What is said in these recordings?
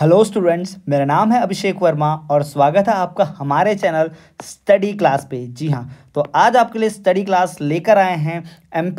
hello students मेरा नाम है अभिषेक वर्मा और स्वागत है आपका हमारे चैनल स्टडी क्लास पे जी हाँ तो आज आपके लिए स्टडी क्लास लेकर आए हैं एम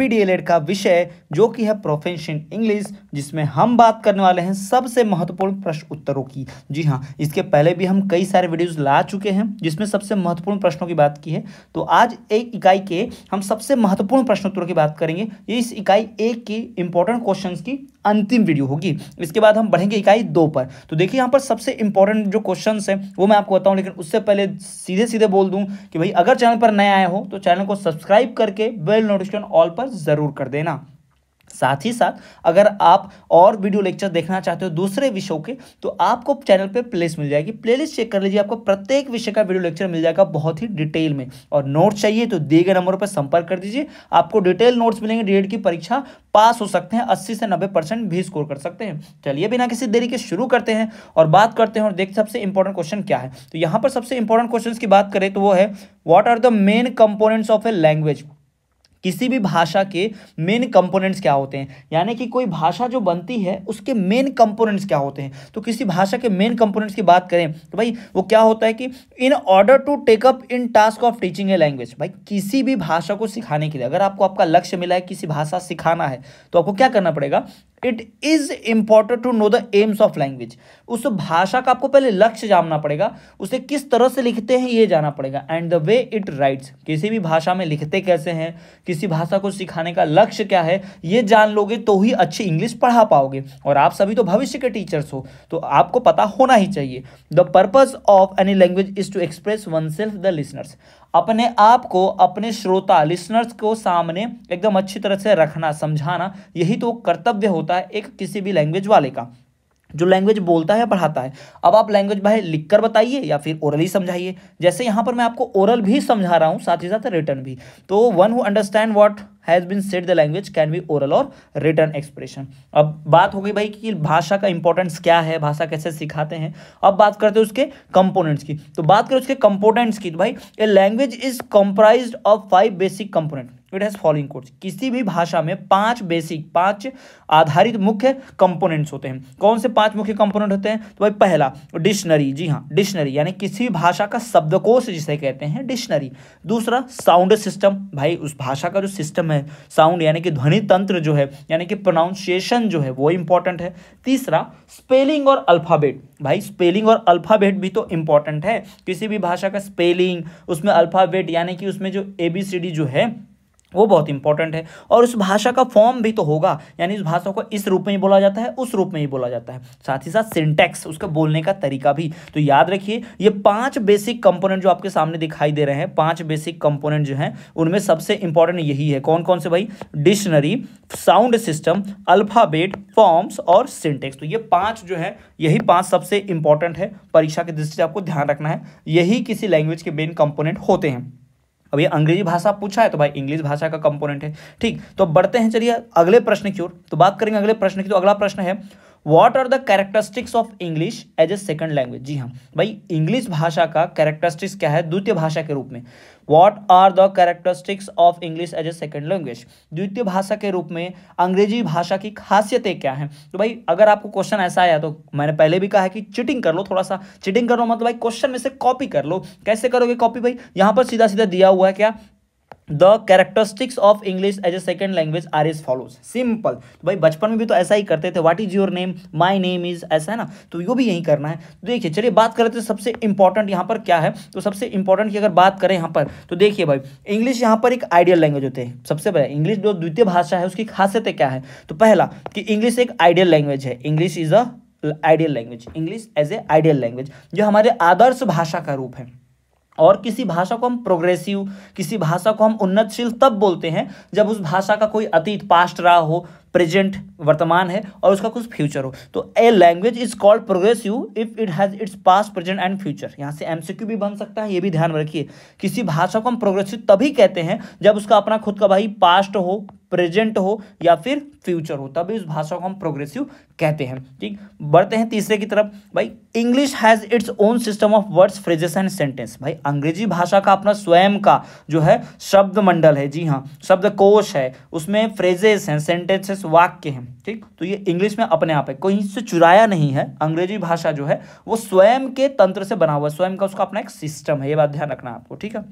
का विषय जो कि है प्रोफेशन इंग्लिश जिसमें हम बात करने वाले हैं सबसे महत्वपूर्ण प्रश्न उत्तरों की जी हाँ इसके पहले भी हम कई सारे वीडियोस ला चुके हैं जिसमें सबसे महत्वपूर्ण प्रश्नों की बात की है तो आज एक इकाई के हम सबसे महत्वपूर्ण प्रश्न उत्तरों की बात करेंगे ये इस इकाई एक की इंपॉर्टेंट क्वेश्चन की अंतिम वीडियो होगी इसके बाद हम बढ़ेंगे इकाई दो पर तो देखिए यहाँ पर सबसे इंपॉर्टेंट जो क्वेश्चन है वो मैं आपको बताऊँ लेकिन उससे पहले सीधे सीधे बोल दूँ कि भाई अगर चैनल पर नए आए हो तो चैनल को सब्सक्राइब करके बेल नोटिफिकेशन ऑल पर ज़रूर कर देना साथ ही साथ अगर आप और वीडियो लेक्चर देखना चाहते हो दूसरे विषयों के तो आपको चैनल पे प्लेस मिल जाएगी प्लेलिस्ट चेक कर लीजिए आपको प्रत्येक विषय का वीडियो लेक्चर मिल जाएगा बहुत ही डिटेल में और नोट्स चाहिए तो दिए गए नंबरों पर संपर्क कर दीजिए आपको डिटेल नोट्स मिलेंगे डी e की परीक्षा पास हो सकते हैं अस्सी से नब्बे भी स्कोर कर सकते हैं चलिए बिना किसी देरी के शुरू करते हैं और बात करते हैं और देखते सबसे इंपॉर्टेंट क्वेश्चन क्या है तो यहाँ पर सबसे इंपॉर्टेंट क्वेश्चन की बात करें तो वो है what are the main components of a language किसी भी भाषा के मेन कंपोनेंट्स क्या होते हैं यानी कि कोई भाषा जो बनती है उसके मेन कंपोनेंट्स क्या होते हैं तो किसी भाषा के मेन कंपोनेंट्स की बात करें तो भाई वो क्या होता है कि in order to take up in task of teaching a language भाई किसी भी भाषा को सिखाने के लिए अगर आपको आपका लक्ष्य मिला है किसी भाषा सिखाना है तो आपको क्या करना पड़ेगा it is important to know the aims of language उस भाषा का आपको पहले लक्ष्य जानना पड़ेगा उसे किस तरह से लिखते हैं ये जाना पड़ेगा and the way it writes किसी भी भाषा में लिखते कैसे हैं किसी भाषा को सिखाने का लक्ष्य क्या है ये जान लोगे तो ही अच्छी इंग्लिश पढ़ा पाओगे और आप सभी तो भविष्य के टीचर्स हो तो आपको पता होना ही चाहिए the purpose of any language is to express oneself the listeners अपने आप को अपने श्रोता लिसनर्स को सामने एकदम अच्छी तरह से रखना समझाना यही तो कर्तव्य होता है एक किसी भी लैंग्वेज वाले का जो लैंग्वेज बोलता है या पढ़ाता है अब आप लैंग्वेज भाई लिख कर बताइए या फिर ओरली समझाइए जैसे यहाँ पर मैं आपको ओरल भी समझा रहा हूँ साथ ही साथ रिटर्न भी तो one who understand what has been said the language can be oral और रिटर्न एक्सप्रेशन अब बात हो गई भाई कि भाषा का इंपॉर्टेंस क्या है भाषा कैसे सिखाते हैं अब बात करते हैं उसके कंपोनेंट्स की तो बात करें उसके कंपोनेंट्स की तो भाई a language is comprise of five basic component it has following codes किसी भी भाषा में पांच बेसिक पांच आधारित मुख्य कंपोनेंट्स होते हैं कौन से पांच मुख्य कंपोनेंट होते हैं तो भाई पहला डिक्शनरी जी हाँ डिक्शनरी यानी किसी भी भाषा का शब्दकोश जिसे कहते हैं डिक्शनरी दूसरा साउंड सिस्टम भाई उस भाषा का जो सिस्टम है साउंड यानी कि ध्वनि तंत्र जो है यानी कि प्रोनाउंसिएशन जो है वो इंपॉर्टेंट है तीसरा स्पेलिंग और अल्फ़ाबेट भाई स्पेलिंग और अल्फ़ाबेट भी तो इंपॉर्टेंट है किसी भी भाषा का स्पेलिंग उसमें अल्फ़ाबेट यानी कि उसमें जो ए बी सी डी जो है वो बहुत इंपॉर्टेंट है और उस भाषा का फॉर्म भी तो होगा यानी उस भाषा को इस रूप में ही बोला जाता है उस रूप में ही बोला जाता है साथ ही साथ सिंटैक्स उसका बोलने का तरीका भी तो याद रखिए ये पांच बेसिक कंपोनेंट जो आपके सामने दिखाई दे रहे हैं पांच बेसिक कंपोनेंट जो हैं उनमें सबसे इंपॉर्टेंट यही है कौन कौन से भाई dictionary sound system alphabet forms और सिंटेक्स तो ये पाँच जो है यही पाँच सबसे इंपॉर्टेंट है परीक्षा की दृष्टि से आपको ध्यान रखना है यही किसी लैंग्वेज के मेन कंपोनेंट होते हैं अब ये अंग्रेजी भाषा पूछा है तो भाई इंग्लिश भाषा का कंपोनेंट है ठीक तो बढ़ते हैं चलिए अगले प्रश्न की ओर तो बात करेंगे अगले प्रश्न की तो अगला प्रश्न है what are the characteristics of English as a second language जी हाँ भाई इंग्लिश भाषा का कैरेक्टरिस्टिक्स क्या है द्वितीय भाषा के रूप में what are the characteristics of English as a second language द्वितीय भाषा के रूप में अंग्रेजी भाषा की खासियतें क्या हैं तो भाई अगर आपको क्वेश्चन ऐसा आया तो मैंने पहले भी कहा है कि चिटिंग कर लो थोड़ा सा चिटिंग कर लो मतलब भाई क्वेश्चन में से कॉपी कर लो कैसे करोगे कॉपी भाई यहाँ पर सीधा सीधा दिया हुआ है क्या the characteristics of English as a second language are is follows simple तो भाई बचपन में भी तो ऐसा ही करते थे what is your name my name is ऐसा है ना तो यो भी यही करना है तो देखिए चलिए बात करते तो सबसे इंपॉर्टेंट यहाँ पर क्या है तो सबसे इंपॉर्टेंट की अगर बात करें यहाँ पर तो देखिए भाई इंग्लिश यहाँ पर एक आइडियल लैंग्वेज होते हैं सबसे पहले इंग्लिश जो द्वितीय भाषा है उसकी खासियतें क्या है तो पहला कि इंग्लिश एक आइडियल लैंग्वेज है English is a ideal language English as a ideal language जो हमारे आदर्श भाषा का रूप है और किसी भाषा को हम प्रोग्रेसिव किसी भाषा को हम उन्नतशील तब बोलते हैं जब उस भाषा का कोई अतीत पास्ट रहा हो प्रेजेंट वर्तमान है और उसका कुछ फ्यूचर हो तो a language is called progressive if it has its past present and future यहाँ से एमसीक्यू भी बन सकता है ये भी ध्यान में रखिए किसी भाषा को हम प्रोग्रेसिव तभी कहते हैं जब उसका अपना खुद का भाई पास्ट हो प्रेजेंट हो या फिर फ्यूचर हो तभी उस भाषा को हम प्रोग्रेसिव कहते हैं ठीक बढ़ते हैं तीसरे की तरफ भाई English has its own system of words phrases and sentence भाई अंग्रेजी भाषा का अपना स्वयं का जो है शब्द मंडल है जी हाँ शब्द कोश है उसमें फ्रेजेस हैं सेंटेंसेस इंग्लिश वाक्य हैं ठीक तो ये इंग्लिश में अपने आप है कहीं से चुराया नहीं है अंग्रेजी भाषा जो है वो स्वयं के तंत्र से बना हुआ है स्वयं का उसका अपना एक सिस्टम है ये बात ध्यान रखना आपको ठीक है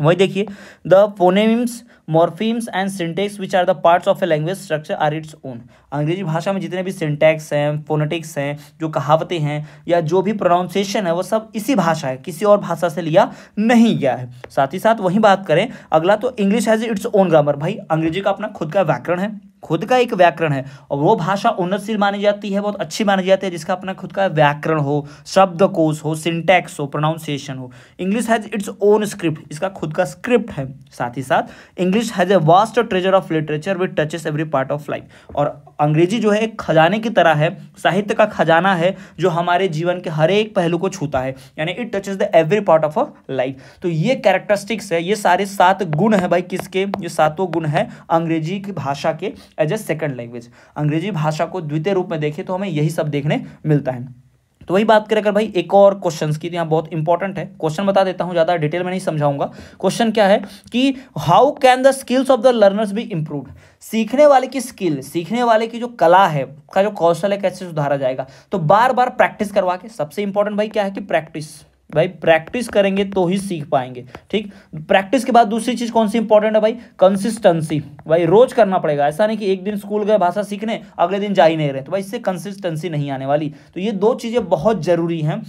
वही देखिए the phonemes morphemes and syntax which are the parts of a language structure are its own अंग्रेजी भाषा में जितने भी सिंटैक्स हैं फोनेटिक्स हैं जो कहावतें हैं या जो भी प्रोनाउंसिएशन है वो सब इसी भाषा है किसी और भाषा से लिया नहीं गया है साथ ही साथ वही बात करें अगला तो English has its own grammar भाई अंग्रेजी का अपना खुद का व्याकरण है खुद का एक व्याकरण है और वो भाषा उन्नतशील मानी जाती है बहुत अच्छी मानी जाती है जिसका अपना खुद का व्याकरण हो शब्दकोश हो सिंटैक्स हो प्रोनाउंसिएशन हो English has its own script इसका खुद का स्क्रिप्ट है साथ ही साथ English English has a vast treasure of literature with touches every part of life और अंग्रेजी जो है एक खजाने की तरह है साहित्य का खजाना है जो हमारे जीवन के हर एक पहलू को छूता है यानी it touches the every part of a life तो ये कैरेक्टरिस्टिक्स है ये सारे सात गुण है भाई किसके ये सातों गुण है अंग्रेजी की भाषा के एज ए सेकेंड लैंग्वेज अंग्रेजी भाषा को द्वितीय रूप में देखें तो हमें यही सब देखने मिलता है तो वही बात करें अगर भाई एक और क्वेश्चन की तो यहाँ बहुत इंपॉर्टेंट है क्वेश्चन बता देता हूँ ज़्यादा डिटेल में नहीं समझाऊंगा क्वेश्चन क्या है कि how can the skills of the learners भी इम्प्रूव सीखने वाले की स्किल सीखने वाले की जो कला है का जो कौशल है कैसे सुधारा जाएगा तो बार बार प्रैक्टिस करवा के सबसे इंपॉर्टेंट भाई क्या है कि प्रैक्टिस भाई प्रैक्टिस करेंगे तो ही सीख पाएंगे ठीक प्रैक्टिस के बाद दूसरी चीज़ कौन सी इंपॉर्टेंट है भाई कंसिस्टेंसी भाई रोज करना पड़ेगा ऐसा नहीं कि एक दिन स्कूल गए भाषा सीखने अगले दिन जा ही नहीं रहे तो भाई इससे कंसिस्टेंसी नहीं आने वाली तो ये दो चीज़ें बहुत ज़रूरी हैं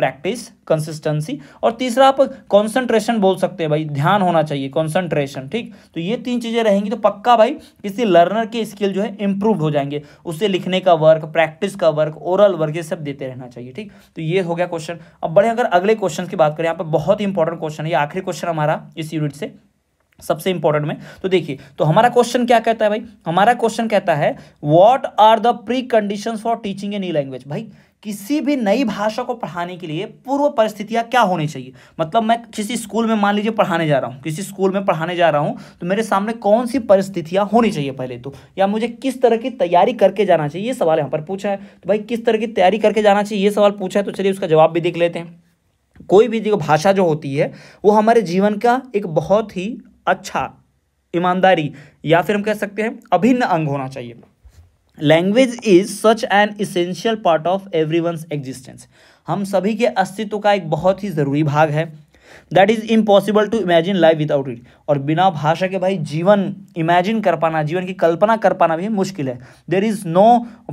प्रैक्टिस कंसिस्टेंसी और तीसरा आप कॉन्सेंट्रेशन बोल सकते हैं भाई ध्यान होना चाहिए कॉन्सेंट्रेशन ठीक तो ये तीन चीज़ें रहेंगी तो पक्का भाई किसी लर्नर के स्किल जो है इंप्रूव हो जाएंगे उसे लिखने का वर्क प्रैक्टिस का वर्क ओरल वर्क ये सब देते रहना चाहिए ठीक तो ये हो गया क्वेश्चन अब बड़े अगर अगले क्वेश्चन की बात करें यहाँ पर बहुत ही इंपॉर्टेंट क्वेश्चन है ये आखिरी क्वेश्चन हमारा इस यूनिट से सबसे इंपॉर्टेंट में तो देखिए तो हमारा क्वेश्चन क्या कहता है भाई हमारा क्वेश्चन कहता है what are the precondition for teaching a new language भाई किसी भी नई भाषा को पढ़ाने के लिए पूर्व परिस्थितियाँ क्या होनी चाहिए मतलब मैं किसी स्कूल में मान लीजिए पढ़ाने जा रहा हूँ किसी स्कूल में पढ़ाने जा रहा हूँ तो मेरे सामने कौन सी परिस्थितियाँ होनी चाहिए पहले तो या मुझे किस तरह की तैयारी करके जाना चाहिए ये सवाल यहाँ पर पूछा है तो भाई किस तरह की तैयारी करके जाना चाहिए ये सवाल पूछा है तो चलिए उसका जवाब भी देख लेते हैं कोई भी जो भाषा जो होती है वो हमारे जीवन का एक बहुत ही अच्छा ईमानदारी या फिर हम कह सकते हैं अभिन्न अंग होना चाहिए language is such an essential part of every existence हम सभी के अस्तित्व का एक बहुत ही ज़रूरी भाग है that is impossible to imagine life without it और बिना भाषा के भाई जीवन इमेजिन कर पाना जीवन की कल्पना कर पाना भी मुश्किल है there is no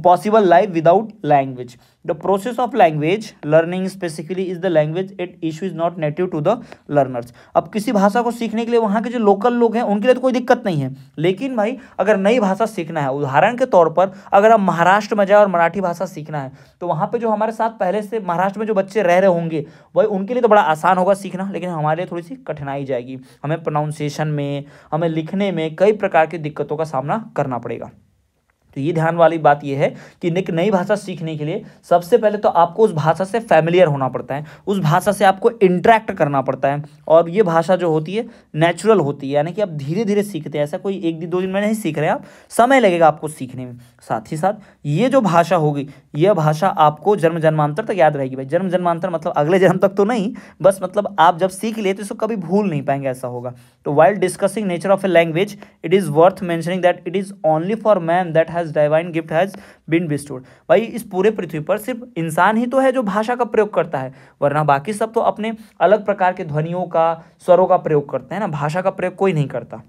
possible life without language the process of language learning specifically is the language at issue is not native to the learners अब किसी भाषा को सीखने के लिए वहाँ के जो लोकल लोग हैं उनके लिए तो कोई दिक्कत नहीं है लेकिन भाई अगर नई भाषा सीखना है उदाहरण के तौर पर अगर आप महाराष्ट्र में जाए और मराठी भाषा सीखना है तो वहाँ पर जो हमारे साथ पहले से महाराष्ट्र में जो बच्चे रह रहे होंगे वही उनके लिए तो बड़ा आसान होगा सीखना लेकिन हमारे लिए थोड़ी सी कठिनाई जाएगी हमें प्रोनाउंसिएशन में हमें लिखने में कई प्रकार की दिक्कतों का सामना करना पड़ेगा तो ये ध्यान वाली बात ये है कि एक नई भाषा सीखने के लिए सबसे पहले तो आपको उस भाषा से फैमिलियर होना पड़ता है उस भाषा से आपको इंट्रैक्ट करना पड़ता है और ये भाषा जो होती है नेचुरल होती है यानी कि आप धीरे धीरे सीखते हैं ऐसा कोई एक दिन दो दिन में नहीं सीख रहे आप समय लगेगा आपको सीखने में साथ ही साथ ये जो भाषा होगी यह भाषा आपको जन्म जन्मांतर तक याद रहेगी भाई जन्म जन्मांतर मतलब अगले जन्म तक तो नहीं बस मतलब आप जब सीख लेते तो इसको कभी भूल नहीं पाएंगे ऐसा होगा तो while discussing nature of a language it is worth mentioning that it is only for man that has divine gift has been bestowed भाई इस पूरे पृथ्वी पर सिर्फ इंसान ही तो है जो भाषा का प्रयोग करता है वरना बाकी सब तो अपने अलग प्रकार के ध्वनियों का स्वरों का प्रयोग करते हैं ना भाषा का प्रयोग कोई नहीं करता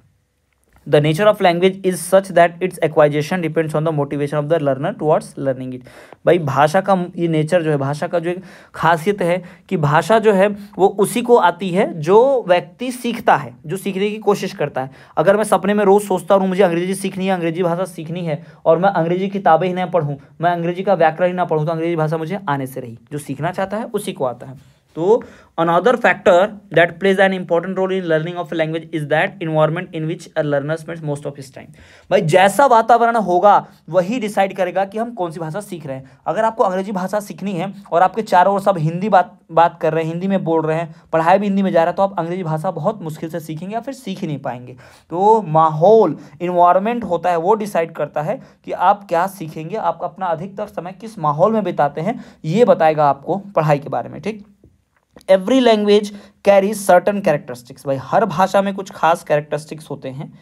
the nature of language is such that its acquisition depends on the motivation of the learner towards learning it भाई भाषा का ये नेचर जो है भाषा का जो एक खासियत है कि भाषा जो है वो उसी को आती है जो व्यक्ति सीखता है जो सीखने की कोशिश करता है अगर मैं सपने में रोज़ सोचता हूँ मुझे अंग्रेजी सीखनी है अंग्रेजी भाषा सीखनी है और मैं अंग्रेजी किताबें ही ना पढ़ूँ मैं अंग्रेजी का व्याकरण ही ना पढ़ूँ तो अंग्रेजी भाषा मुझे आने से रही जो सीखना चाहता है उसी को आता है तो another factor that plays an important role in learning of language is that environment in which a learner learner most of of time भाई जैसा वातावरण होगा वही डिसाइड करेगा कि हम कौन सी भाषा सीख रहे हैं अगर आपको अंग्रेजी भाषा सीखनी है और आपके चारों ओर सब हिंदी बात बात कर रहे हैं हिंदी में बोल रहे हैं पढ़ाई भी हिंदी में जा रहा है तो आप अंग्रेजी भाषा बहुत मुश्किल से सीखेंगे या फिर सीख ही नहीं पाएंगे तो माहौल इन्वायरमेंट होता है वो डिसाइड करता है कि आप क्या सीखेंगे आप अपना अधिकतर समय किस माहौल में बिताते हैं ये बताएगा आपको पढ़ाई के बारे में ठीक every language carry certain characteristics भाई हर भाषा में कुछ खास कैरेक्टरिस्टिक्स होते हैं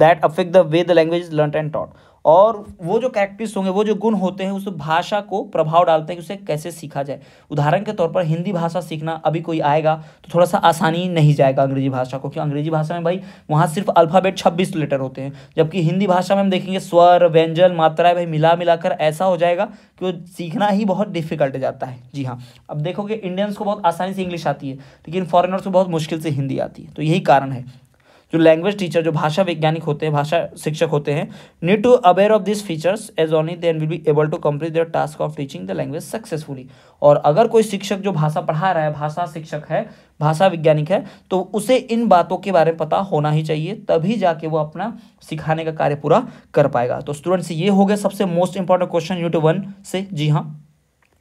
that affect the way the language learn and taught और वो जो कैरेक्टरिस्ट होंगे वो जो गुण होते हैं उस भाषा को प्रभाव डालते हैं कि उसे कैसे सीखा जाए उदाहरण के तौर पर हिंदी भाषा सीखना अभी कोई आएगा तो थोड़ा सा आसानी नहीं जाएगा अंग्रेजी भाषा को क्योंकि अंग्रेजी भाषा में भाई वहाँ सिर्फ अल्फ़ाबेट छब्बीस लेटर होते हैं जबकि हिंदी भाषा में हम देखेंगे स्वर व्यंजन मात्राएं भाई मिला मिलाकर ऐसा हो जाएगा कि वो सीखना ही बहुत डिफिकल्ट जाता है जी हाँ अब देखोगे इंडियंस को बहुत आसानी से इंग्लिश आती है लेकिन फॉरेनर्स को बहुत मुश्किल से हिंदी आती है तो यही कारण है जो लैंग्वेज टीचर जो भाषा वैज्ञानिक होते हैं भाषा शिक्षक होते हैं need to aware of this features as only then will be able to complete their task of teaching the language successfully और अगर कोई शिक्षक जो भाषा पढ़ा रहा है भाषा शिक्षक है भाषा वैज्ञानिक है तो उसे इन बातों के बारे में पता होना ही चाहिए तभी जाके वो अपना सिखाने का कार्य पूरा कर पाएगा तो स्टूडेंट्स ये हो गया सबसे most important question unit one से जी हाँ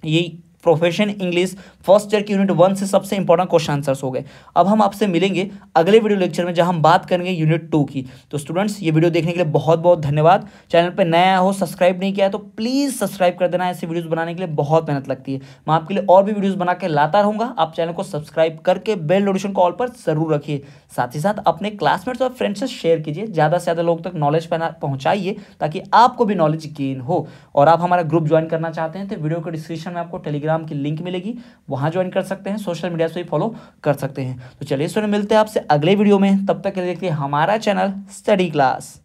ये प्रोफेशन इंग्लिश फर्स्ट ईयर के यूनिट वन से सबसे इंपॉर्टेंट क्वेश्चन आंसर्स हो गए अब हम आपसे मिलेंगे अगले वीडियो लेक्चर में जहां हम बात करेंगे यूनिट टू की तो स्टूडेंट्स ये वीडियो देखने के लिए बहुत बहुत धन्यवाद चैनल पर नया हो सब्सक्राइब नहीं किया है तो प्लीज़ सब्सक्राइब कर देना ऐसी वीडियोज़ बनाने के लिए बहुत मेहनत लगती है मैं आपके लिए और भी वीडियोज़ बना के लाता रहूँगा आप चैनल को सब्सक्राइब करके बेल नोटिशन कॉल पर जरूर रखिए साथ ही साथ अपने क्लासमेट्स और फ्रेंड्स से शेयर कीजिए ज़्यादा से ज़्यादा लोग तक नॉलेज पहुँचाइए ताकि आपको भी नॉलेज गेन हो और आप हमारा ग्रुप ज्वाइन करना चाहते हैं तो वीडियो के डिस्क्रिप्शन में आपको टेलीग्राम टेलीग्राम की लिंक मिलेगी वहाँ ज्वाइन कर सकते हैं सोशल मीडिया से भी फॉलो कर सकते हैं तो चलिए सुन मिलते हैं आपसे अगले वीडियो में तब तक के लिए देखिए हमारा चैनल स्टडी क्लास